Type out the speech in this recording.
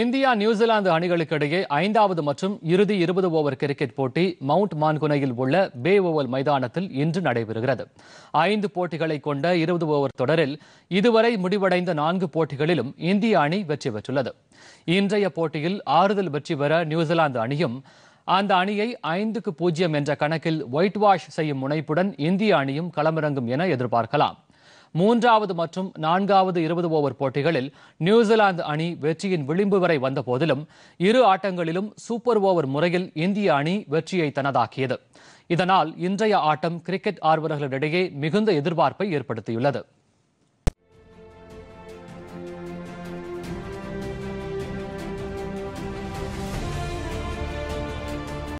India New Zealand அணிகளுக்கு இடையே ஐந்தாவது மற்றும் இறுதி இருபது ஓவர் கிரிக்கெட் போட்டி மவுண்ட் மான்குனையில் உள்ள பே ஓவல் மைதானத்தில் இன்று நடைபெறுகிறது ஐந்து போட்டிகளை கொண்ட இருபது ஓவர் தொடரில் இதுவரை முடிவடைந்த நான்கு போட்டிகளிலும் இந்திய அணி வெற்றி பெற்றுள்ளது இன்றைய போட்டியில் ஆறுதல் வெற்றி பெற நியூசிலாந்து அணியும் அந்த அணியை ஐந்துக்கு பூஜ்ஜியம் என்ற கணக்கில் ஒயிட் வாஷ் செய்யும் முனைப்புடன் இந்திய அணியும் களமிறங்கும் என எதிர்பார்க்கலாம் மூன்றாவது மற்றும் நான்காவது இருபது ஓவர் போட்டிகளில் நியூசிலாந்து அணி வெற்றியின் விளிம்பு வரை வந்த போதிலும் இரு ஆட்டங்களிலும் சூப்பர் ஓவர் முறையில் இந்திய அணி வெற்றியை தனதாக்கியது இதனால் இன்றைய ஆட்டம் கிரிக்கெட் ஆர்வலர்களிடையே மிகுந்த எதிர்பார்ப்பை ஏற்படுத்தியுள்ளது